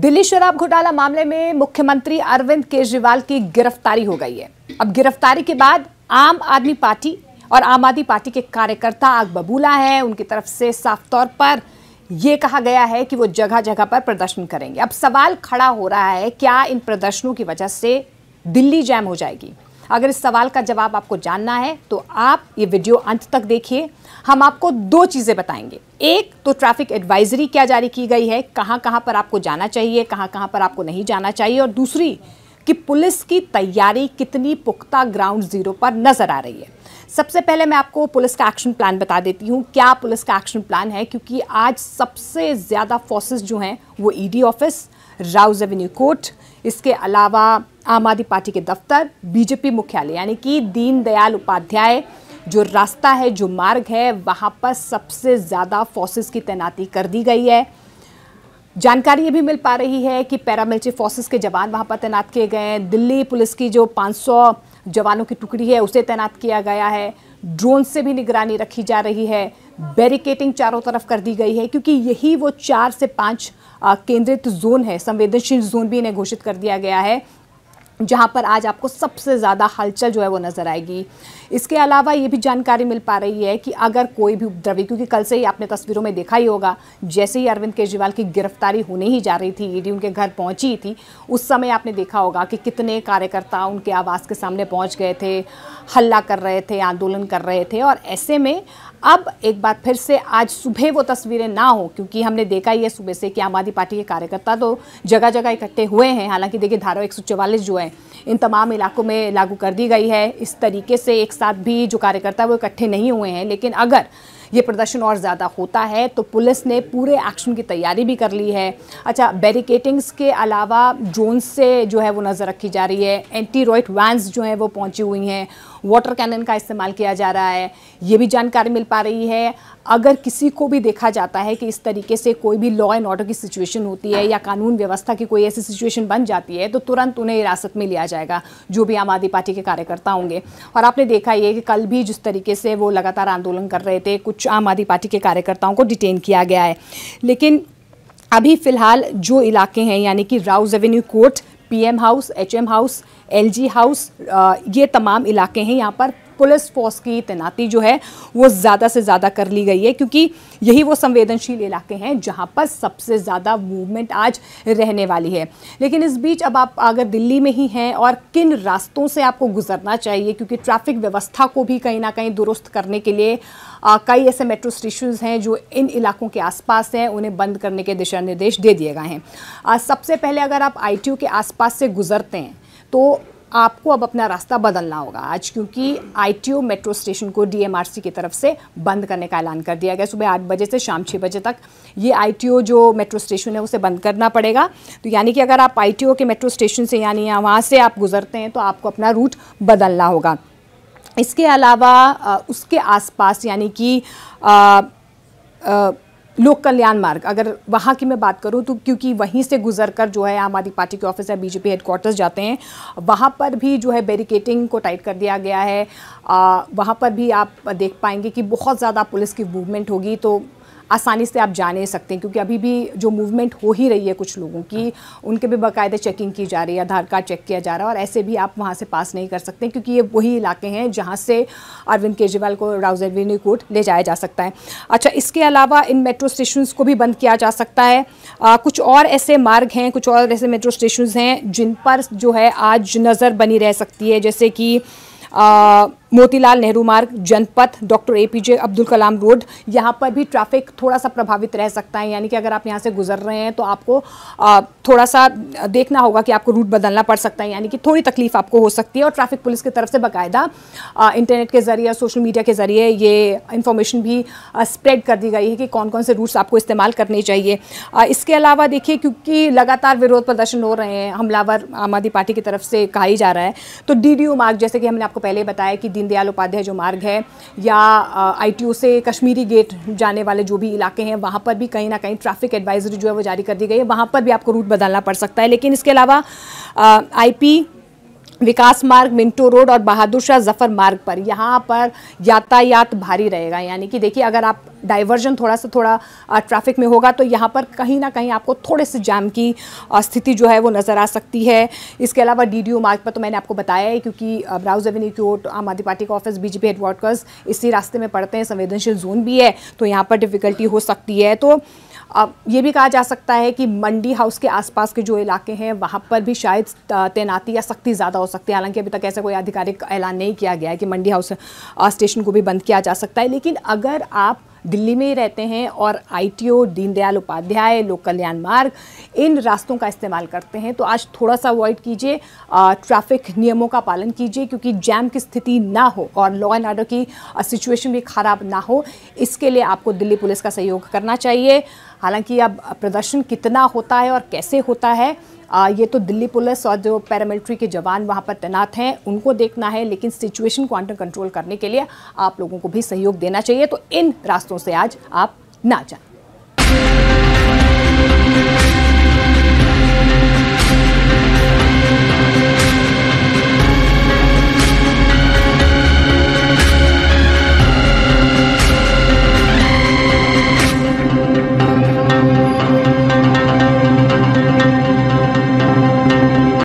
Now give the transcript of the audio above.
दिल्ली शराब घोटाला मामले में मुख्यमंत्री अरविंद केजरीवाल की गिरफ्तारी हो गई है अब गिरफ्तारी के बाद आम आदमी पार्टी और आम आदमी पार्टी के कार्यकर्ता आग बबूला है उनकी तरफ से साफ तौर पर यह कहा गया है कि वो जगह जगह पर प्रदर्शन करेंगे अब सवाल खड़ा हो रहा है क्या इन प्रदर्शनों की वजह से दिल्ली जैम हो जाएगी अगर इस सवाल का जवाब आपको जानना है तो आप ये वीडियो अंत तक देखिए हम आपको दो चीज़ें बताएंगे एक तो ट्रैफिक एडवाइजरी क्या जारी की गई है कहाँ कहाँ पर आपको जाना चाहिए कहाँ कहाँ पर आपको नहीं जाना चाहिए और दूसरी कि पुलिस की तैयारी कितनी पुख्ता ग्राउंड ज़ीरो पर नज़र आ रही है सबसे पहले मैं आपको पुलिस का एक्शन प्लान बता देती हूँ क्या पुलिस का एक्शन प्लान है क्योंकि आज सबसे ज़्यादा फोर्सेस जो हैं वो ED e office Rouse Avenue Court इसके अलावा आम आदमी पार्टी के दफ्तर बीजेपी मुख्यालय यानी कि दीनदयाल उपाध्याय जो रास्ता है जो मार्ग है वहाँ पर सबसे ज़्यादा फोर्सेस की तैनाती कर दी गई है जानकारी ये भी मिल पा रही है कि पैरामिलिट्री फोर्सेस के जवान वहाँ पर तैनात किए गए हैं दिल्ली पुलिस की जो 500 जवानों की टुकड़ी है उसे तैनात किया गया है ड्रोन से भी निगरानी रखी जा रही है बैरिकेटिंग चारों तरफ कर दी गई है क्योंकि यही वो चार से पाँच केंद्रित जोन है संवेदनशील जोन भी इन्हें घोषित कर दिया गया है जहां पर आज आपको सबसे ज़्यादा हलचल जो है वो नज़र आएगी इसके अलावा ये भी जानकारी मिल पा रही है कि अगर कोई भी उपद्रवी क्योंकि कल से ही आपने तस्वीरों में देखा ही होगा जैसे ही अरविंद केजरीवाल की गिरफ्तारी होने ही जा रही थी ईडी उनके घर पहुंची थी उस समय आपने देखा होगा कि कितने कार्यकर्ता उनके आवास के सामने पहुँच गए थे हल्ला कर रहे थे आंदोलन कर रहे थे और ऐसे में अब एक बार फिर से आज सुबह वो तस्वीरें ना हो क्योंकि हमने देखा ही है सुबह से कि आम आदमी पार्टी के कार्यकर्ता तो जगह जगह इकट्ठे हुए हैं हालांकि देखिए धारा एक जो है इन तमाम इलाकों में लागू कर दी गई है इस तरीके से एक साथ भी जो कार्यकर्ता वो इकट्ठे नहीं हुए हैं लेकिन अगर ये प्रदर्शन और ज़्यादा होता है तो पुलिस ने पूरे एक्शन की तैयारी भी कर ली है अच्छा बैरिकेटिंग्स के अलावा ड्रोन से जो है वो नज़र रखी जा रही है एंटी रॉयट वैन्स जो हैं वो पहुंची हुई हैं वाटर कैनन का इस्तेमाल किया जा रहा है ये भी जानकारी मिल पा रही है अगर किसी को भी देखा जाता है कि इस तरीके से कोई भी लॉ एंड ऑर्डर की सिचुएशन होती है या कानून व्यवस्था की कोई ऐसी सिचुएशन बन जाती है तो तुरंत उन्हें हिरासत में लिया जाएगा जो भी आम आदमी पार्टी के कार्यकर्ता होंगे और आपने देखा ये कि कल भी जिस तरीके से वो लगातार आंदोलन कर रहे थे कुछ आम आदमी पार्टी के कार्यकर्ताओं को डिटेन किया गया है लेकिन अभी फ़िलहाल जो इलाके हैं यानी कि Rouse Avenue Court PM house HM house LG house ये तमाम इलाके हैं यहाँ पर पुलिस फोर्स की तैनाती जो है वो ज़्यादा से ज़्यादा कर ली गई है क्योंकि यही वो संवेदनशील इलाके हैं जहाँ पर सबसे ज़्यादा मूवमेंट आज रहने वाली है लेकिन इस बीच अब आप अगर दिल्ली में ही हैं और किन रास्तों से आपको गुजरना चाहिए क्योंकि ट्रैफिक व्यवस्था को भी कहीं ना कहीं दुरुस्त करने के लिए कई ऐसे मेट्रो स्टेशन हैं जो इन इलाकों के आसपास हैं उन्हें बंद करने के दिशा निर्देश दे दिए गए हैं सबसे पहले अगर आप आई के आसपास से गुजरते हैं तो आपको अब अपना रास्ता बदलना होगा आज क्योंकि आईटीओ मेट्रो स्टेशन को डीएमआरसी की तरफ से बंद करने का ऐलान कर दिया गया सुबह आठ बजे से शाम छः बजे तक ये आईटीओ जो मेट्रो स्टेशन है उसे बंद करना पड़ेगा तो यानी कि अगर आप आईटीओ के मेट्रो स्टेशन से यानी वहाँ से आप गुजरते हैं तो आपको अपना रूट बदलना होगा इसके अलावा उसके आसपास यानी कि लोक कल्याण मार्ग अगर वहाँ की मैं बात करूँ तो क्योंकि वहीं से गुजर कर जो है आम आदमी पार्टी के ऑफिस है बीजेपी हेडक्वार्टर्स जाते हैं वहाँ पर भी जो है बैरिकेटिंग को टाइट कर दिया गया है वहाँ पर भी आप देख पाएंगे कि बहुत ज़्यादा पुलिस की मूवमेंट होगी तो आसानी से आप जाने सकते हैं क्योंकि अभी भी जो मूवमेंट हो ही रही है कुछ लोगों की उनके भी बाकायदे चेकिंग की जा रही है आधार कार्ड चेक किया जा रहा है और ऐसे भी आप वहाँ से पास नहीं कर सकते क्योंकि ये वही इलाके हैं जहाँ से अरविंद केजरीवाल को राउज एवेन्यू कोर्ट ले जाया जा सकता है अच्छा इसके अलावा इन मेट्रो स्टेशन को भी बंद किया जा सकता है आ, कुछ और ऐसे मार्ग हैं कुछ और ऐसे मेट्रो स्टेशन हैं जिन पर जो है आज नज़र बनी रह सकती है जैसे कि आ, Motilal Nehru Marg Janpath doctor APJ Abdul Kalam road यहाँ पर भी ट्रैफिक थोड़ा सा प्रभावित रह सकता है यानी कि अगर आप यहाँ से गुजर रहे हैं तो आपको थोड़ा सा देखना होगा कि आपको रूट बदलना पड़ सकता है यानी कि थोड़ी तकलीफ आपको हो सकती है और ट्रैफिक पुलिस की तरफ से बाकायदा इंटरनेट के ज़रिए सोशल मीडिया के ज़रिए ये इन्फॉर्मेशन भी स्प्रेड कर दी गई है कि कौन कौन से रूट्स आपको इस्तेमाल करने चाहिए इसके अलावा देखिए क्योंकि लगातार विरोध प्रदर्शन हो रहे हैं हमलावर आम आदमी पार्टी की तरफ से कहा ही जा रहा है तो डी मार्ग जैसे कि हमने आपको पहले बताया कि दीनदयाल उपाध्याय जो मार्ग है या आईटीओ से कश्मीरी गेट जाने वाले जो भी इलाके हैं वहाँ पर भी कहीं ना कहीं ट्रैफिक एडवाइजरी जो है वो जारी कर दी गई है वहाँ पर भी आपको रूट बदलना पड़ सकता है लेकिन इसके अलावा आई विकास मार्ग मिंटो रोड और बहादुर शाह जफर मार्ग पर यहाँ पर यातायात भारी रहेगा यानी कि देखिए अगर आप डाइवर्जन थोड़ा सा थोड़ा ट्रैफिक में होगा तो यहाँ पर कहीं ना कहीं आपको थोड़े से जाम की स्थिति जो है वो नज़र आ सकती है इसके अलावा डीडीओ मार्ग पर तो मैंने आपको बताया है क्योंकि ब्राउज एवेन्यू की आम आदमी पार्टी का ऑफिस बीजेपी हेडक्वार्टर्स इसी रास्ते में पड़ते हैं संवेदनशील जोन भी है तो यहाँ पर डिफ़िकल्टी हो सकती है तो ये भी कहा जा सकता है कि मंडी हाउस के आसपास के जो इलाके हैं वहाँ पर भी शायद तैनाती या सख्ती ज़्यादा हो सकती है हालांकि अभी तक ऐसा कोई आधिकारिक ऐलान नहीं किया गया है कि मंडी हाउस स्टेशन को भी बंद किया जा सकता है लेकिन अगर आप दिल्ली में ही रहते हैं और आईटीओ दीनदयाल उपाध्याय लोक कल्याण मार्ग इन रास्तों का इस्तेमाल करते हैं तो आज थोड़ा सा अवॉइड कीजिए ट्रैफिक नियमों का पालन कीजिए क्योंकि जैम की स्थिति ना हो और लॉ एंड ऑर्डर की सिचुएशन भी ख़राब ना हो इसके लिए आपको दिल्ली पुलिस का सहयोग करना चाहिए हालांकि अब प्रदर्शन कितना होता है और कैसे होता है आ, ये तो दिल्ली पुलिस और जो पैरामिलिट्री के जवान वहाँ पर तैनात हैं उनको देखना है लेकिन सिचुएशन को अंडर कंट्रोल करने के लिए आप लोगों को भी सहयोग देना चाहिए तो इन रास्तों से आज आप ना जाएं